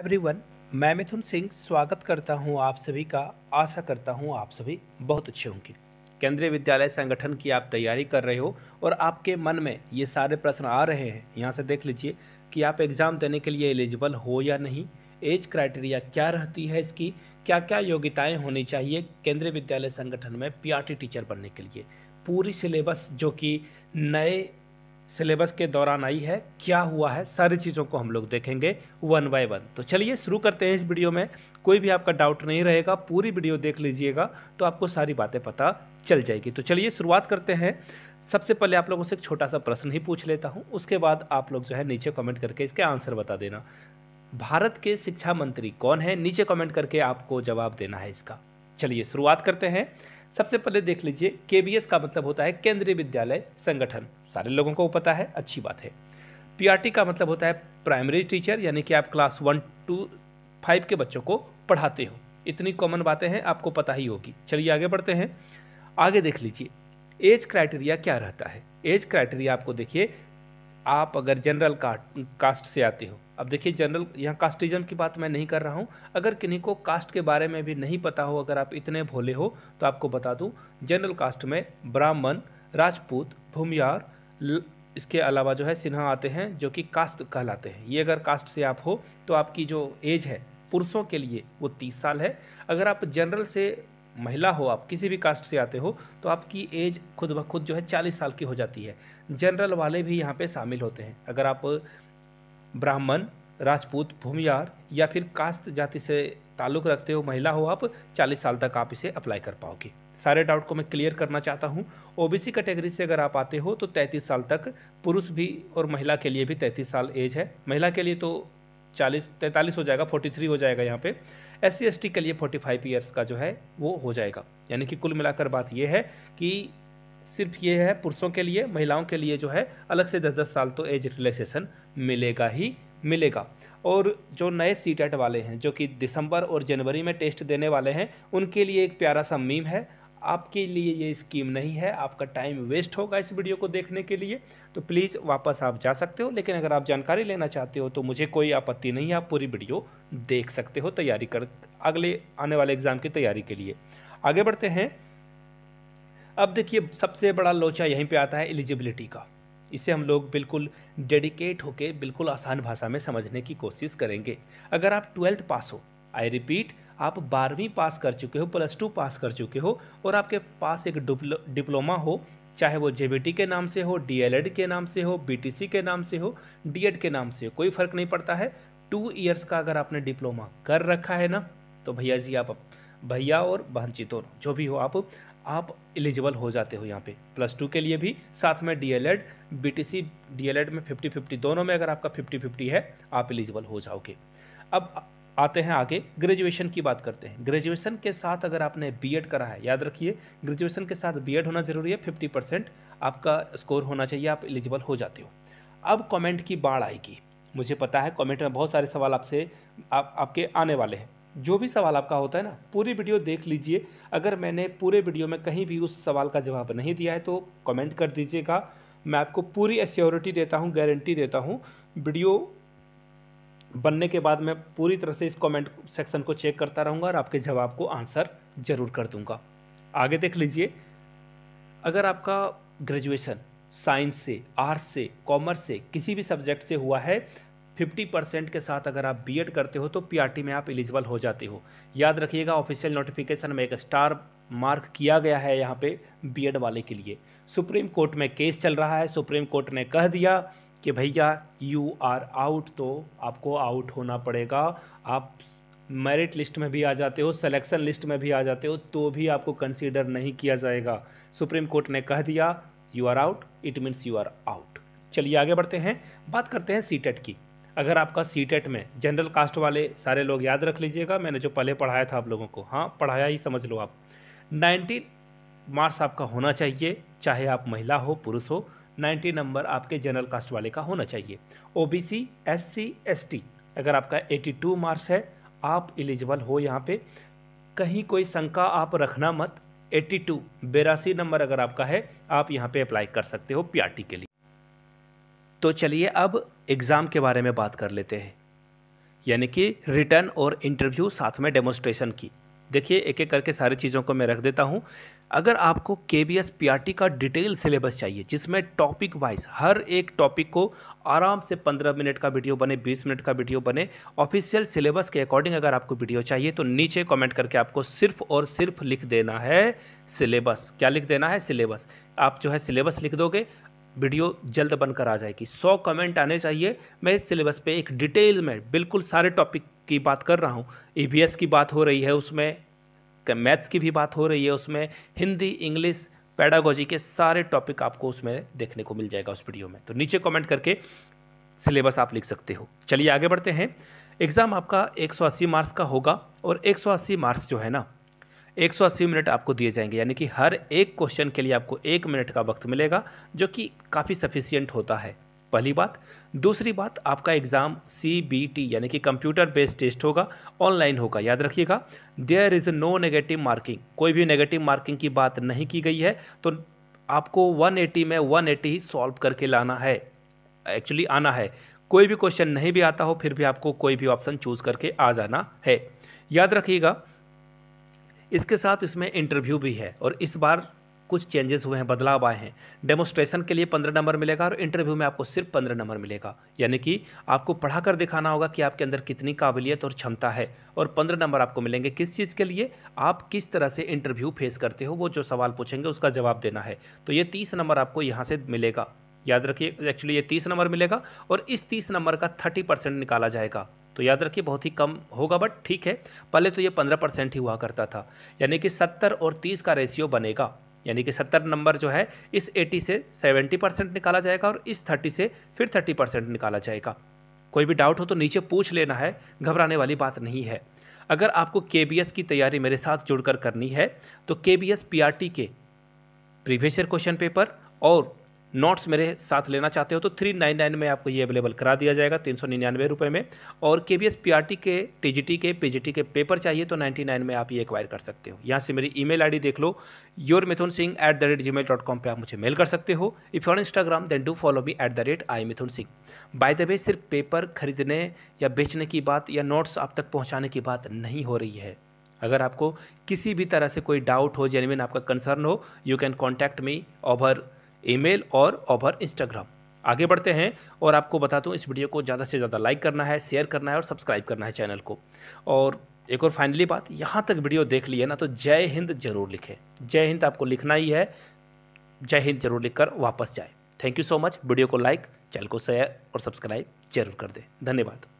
everyone मैं मिथुन सिंह स्वागत करता हूं आप सभी का आशा करता हूं आप सभी बहुत अच्छे होंगे केंद्रीय विद्यालय संगठन की आप तैयारी कर रहे हो और आपके मन में ये सारे प्रश्न आ रहे हैं यहाँ से देख लीजिए कि आप एग्ज़ाम देने के लिए एलिजिबल हो या नहीं एज क्राइटेरिया क्या रहती है इसकी क्या क्या योग्यताएँ होनी चाहिए केंद्रीय विद्यालय संगठन में पी टीचर बनने के लिए पूरी सिलेबस जो कि नए सिलेबस के दौरान आई है क्या हुआ है सारी चीज़ों को हम लोग देखेंगे वन बाय वन तो चलिए शुरू करते हैं इस वीडियो में कोई भी आपका डाउट नहीं रहेगा पूरी वीडियो देख लीजिएगा तो आपको सारी बातें पता चल जाएगी तो चलिए शुरुआत करते हैं सबसे पहले आप लोगों से एक छोटा सा प्रश्न ही पूछ लेता हूँ उसके बाद आप लोग जो है नीचे कमेंट करके इसके आंसर बता देना भारत के शिक्षा मंत्री कौन है नीचे कमेंट करके आपको जवाब देना है इसका चलिए शुरुआत करते हैं सबसे पहले देख लीजिए के का मतलब होता है केंद्रीय विद्यालय संगठन सारे लोगों को पता है अच्छी बात है पी का मतलब होता है प्राइमरी टीचर यानी कि आप क्लास वन टू फाइव के बच्चों को पढ़ाते हो इतनी कॉमन बातें हैं आपको पता ही होगी चलिए आगे बढ़ते हैं आगे देख लीजिए एज क्राइटेरिया क्या रहता है एज क्राइटेरिया आपको देखिए आप अगर जनरल कास्ट से आते हो अब देखिए जनरल यहाँ कास्टिज्म की बात मैं नहीं कर रहा हूँ अगर किन्हीं को कास्ट के बारे में भी नहीं पता हो अगर आप इतने भोले हो तो आपको बता दूँ जनरल कास्ट में ब्राह्मण राजपूत भूमियार इसके अलावा जो है सिन्हा आते हैं जो कि कास्ट कहलाते हैं ये अगर कास्ट से आप हो तो आपकी जो एज है पुरुषों के लिए वो तीस साल है अगर आप जनरल से महिला हो आप किसी भी कास्ट से आते हो तो आपकी एज खुद ब खुद जो है चालीस साल की हो जाती है जनरल वाले भी यहाँ पे शामिल होते हैं अगर आप ब्राह्मण राजपूत भूमियार या फिर कास्ट जाति से ताल्लुक़ रखते हो महिला हो आप चालीस साल तक आप इसे अप्लाई कर पाओगे सारे डाउट को मैं क्लियर करना चाहता हूँ ओबीसी कैटेगरी से अगर आप आते हो तो 33 साल तक पुरुष भी और महिला के लिए भी 33 साल एज है महिला के लिए तो चालीस तैंतालीस हो जाएगा फोर्टी थ्री हो जाएगा यहाँ पे एस सी एस टी के लिए फोर्टी फाइव ईयर्स का जो है वो हो जाएगा यानी कि कुल मिलाकर बात ये है कि सिर्फ ये है पुरुषों के लिए महिलाओं के लिए जो है अलग से दस दस साल तो एज रिलैक्सेशन मिलेगा ही मिलेगा और जो नए सी टेट e वाले हैं जो कि दिसंबर और जनवरी में टेस्ट देने वाले हैं उनके लिए एक प्यारा सा मीम है आपके लिए ये स्कीम नहीं है आपका टाइम वेस्ट होगा इस वीडियो को देखने के लिए तो प्लीज़ वापस आप जा सकते हो लेकिन अगर आप जानकारी लेना चाहते हो तो मुझे कोई आपत्ति नहीं है आप पूरी वीडियो देख सकते हो तैयारी कर अगले आने वाले एग्ज़ाम की तैयारी के लिए आगे बढ़ते हैं अब देखिए सबसे बड़ा लोचा यहीं पर आता है एलिजिबिलिटी का इसे हम लोग बिल्कुल डेडिकेट होके बिल्कुल आसान भाषा में समझने की कोशिश करेंगे अगर आप ट्वेल्थ पास हो आई रिपीट आप बारहवीं पास कर चुके हो प्लस टू पास कर चुके हो और आपके पास एक डिप्लोमा हो चाहे वो जे के नाम से हो डी के नाम से हो बी के नाम से हो डी के नाम से हो कोई फ़र्क नहीं पड़ता है टू ईयर्स का अगर आपने डिप्लोमा कर रखा है ना तो भैया जी आप भैया और बहनची दोनों जो भी हो आप आप एलिजिबल हो जाते हो यहाँ पे प्लस टू के लिए भी साथ में D El Ed B T C D El Ed में फिफ्टी फिफ्टी दोनों में अगर आपका फिफ्टी फिफ्टी है आप एलिजिबल हो जाओगे अब आते हैं आगे ग्रेजुएशन की बात करते हैं ग्रेजुएशन के साथ अगर आपने बीएड करा है याद रखिए ग्रेजुएशन के साथ बीएड होना ज़रूरी है फिफ्टी परसेंट आपका स्कोर होना चाहिए आप एलिजिबल हो जाते हो अब कमेंट की बाढ़ आएगी मुझे पता है कमेंट में बहुत सारे सवाल आपसे आप आपके आने वाले हैं जो भी सवाल आपका होता है ना पूरी वीडियो देख लीजिए अगर मैंने पूरे वीडियो में कहीं भी उस सवाल का जवाब नहीं दिया है तो कमेंट कर दीजिएगा मैं आपको पूरी एश्योरिटी देता हूँ गारंटी देता हूँ वीडियो बनने के बाद मैं पूरी तरह से इस कमेंट सेक्शन को चेक करता रहूँगा और आपके जवाब को आंसर ज़रूर कर दूँगा आगे देख लीजिए अगर आपका ग्रेजुएशन साइंस से आर्ट्स से कॉमर्स से किसी भी सब्जेक्ट से हुआ है 50 परसेंट के साथ अगर आप बीएड करते हो तो पीआरटी में आप एलिजिबल हो जाते हो याद रखिएगा ऑफिशियल नोटिफिकेशन में एक स्टार मार्क किया गया है यहाँ पे बीएड वाले के लिए सुप्रीम कोर्ट में केस चल रहा है सुप्रीम कोर्ट ने कह दिया कि भैया यू आर आउट तो आपको आउट होना पड़ेगा आप मेरिट लिस्ट में भी आ जाते हो सिलेक्शन लिस्ट में भी आ जाते हो तो भी आपको कंसीडर नहीं किया जाएगा सुप्रीम कोर्ट ने कह दिया you are out it means you are out चलिए आगे बढ़ते हैं बात करते हैं सीटेट e की अगर आपका सीटेट e में जनरल कास्ट वाले सारे लोग याद रख लीजिएगा मैंने जो पहले पढ़ाया था आप लोगों को हाँ पढ़ाया ही समझ लो आप नाइन्टीन मार्क्स आपका होना चाहिए चाहे आप महिला हो पुरुष हो 90 नंबर आपके जनरल कास्ट वाले का होना चाहिए ओबीसी, एससी, एसटी अगर आपका 82 मार्क्स है आप एलिजिबल हो यहाँ पे कहीं कोई शंका आप रखना मत 82 बेरासी नंबर अगर आपका है आप यहाँ पे अप्लाई कर सकते हो टी के लिए तो चलिए अब एग्ज़ाम के बारे में बात कर लेते हैं यानी कि रिटर्न और इंटरव्यू साथ में डेमोस्ट्रेशन की देखिए एक एक करके सारी चीज़ों को मैं रख देता हूँ अगर आपको के बी एस का डिटेल सिलेबस चाहिए जिसमें टॉपिक वाइज हर एक टॉपिक को आराम से 15 मिनट का वीडियो बने 20 मिनट का वीडियो बने ऑफिशियल सिलेबस के अकॉर्डिंग अगर आपको वीडियो चाहिए तो नीचे कमेंट करके आपको सिर्फ और सिर्फ लिख देना है सिलेबस क्या लिख देना है सिलेबस आप जो है सिलेबस लिख दोगे वीडियो जल्द बनकर आ जाएगी सौ कमेंट आने चाहिए मैं इस सिलेबस पे एक डिटेल में बिल्कुल सारे टॉपिक की बात कर रहा हूँ ई e की बात हो रही है उसमें मैथ्स की भी बात हो रही है उसमें हिंदी इंग्लिश पैडागोजी के सारे टॉपिक आपको उसमें देखने को मिल जाएगा उस वीडियो में तो नीचे कमेंट करके सिलेबस आप लिख सकते हो चलिए आगे बढ़ते हैं एग्ज़ाम आपका एक मार्क्स का होगा और एक मार्क्स जो है ना 180 मिनट आपको दिए जाएंगे यानी कि हर एक क्वेश्चन के लिए आपको एक मिनट का वक्त मिलेगा जो कि काफ़ी सफिशियंट होता है पहली बात दूसरी बात आपका एग्ज़ाम सी बी टी यानी कि कंप्यूटर बेस्ड टेस्ट होगा ऑनलाइन होगा याद रखिएगा there is no negative marking कोई भी नेगेटिव मार्किंग की बात नहीं की गई है तो आपको 180 में 180 ही सॉल्व करके लाना है एक्चुअली आना है कोई भी क्वेश्चन नहीं भी आता हो फिर भी आपको कोई भी ऑप्शन चूज़ करके आ जाना है याद रखिएगा इसके साथ इसमें इंटरव्यू भी है और इस बार कुछ चेंजेस हुए हैं बदलाव आए हैं डेमोस्ट्रेशन के लिए पंद्रह नंबर मिलेगा और इंटरव्यू में आपको सिर्फ पंद्रह नंबर मिलेगा यानी कि आपको पढ़ा कर दिखाना होगा कि आपके अंदर कितनी काबिलियत और क्षमता है और पंद्रह नंबर आपको मिलेंगे किस चीज़ के लिए आप किस तरह से इंटरव्यू फेस करते हो वो जो सवाल पूछेंगे उसका जवाब देना है तो ये तीस नंबर आपको यहाँ से मिलेगा याद रखिए एक्चुअली ये तीस नंबर मिलेगा और इस तीस नंबर का थर्टी परसेंट निकाला जाएगा तो याद रखिए बहुत ही कम होगा बट ठीक है पहले तो ये पंद्रह परसेंट ही हुआ करता था यानी कि सत्तर और तीस का रेशियो बनेगा यानी कि सत्तर नंबर जो है इस एटी से सेवेंटी परसेंट निकाला जाएगा और इस थर्टी से फिर थर्टी परसेंट निकाला जाएगा कोई भी डाउट हो तो नीचे पूछ लेना है घबराने वाली बात नहीं है अगर आपको के की तैयारी मेरे साथ जुड़कर करनी है तो के बी के प्रीवियस ईयर क्वेश्चन पेपर और नोट्स मेरे साथ लेना चाहते हो तो थ्री नाइन नाइन में आपको ये अवेलेबल करा दिया जाएगा तीन सौ निन्यानवे रुपये में और K B S P R T के टी जी टी के पी जी टी के पेपर चाहिए तो नाइन्टी नाइन में आप ये एक्वायर कर सकते हो यहाँ से मेरी ई मेल आई डी देख लो your Mithun Singh at the rate G mail dot com पर आप मुझे मेल कर सकते हो if on Instagram then do follow me at the rate I Mithun Singh by the way सिर्फ पेपर खरीदने या बेचने की बात या नोट्स आप तक पहुँचाने की बात नहीं हो रही है अगर आपको किसी भी तरह से कोई डाउट हो जेनविन आपका कंसर्न हो you can contact me over email और ओवर इंस्टाग्राम आगे बढ़ते हैं और आपको बता दूँ इस वीडियो को ज़्यादा से ज़्यादा लाइक करना है शेयर करना है और सब्सक्राइब करना है चैनल को और एक और फाइनली बात यहाँ तक वीडियो देख लिया ना तो जय हिंद जरूर लिखें जय हिंद आपको लिखना ही है जय हिंद जरूर लिखकर वापस जाए thank you so much video को लाइक चैनल को शेयर और सब्सक्राइब जरूर कर दें धन्यवाद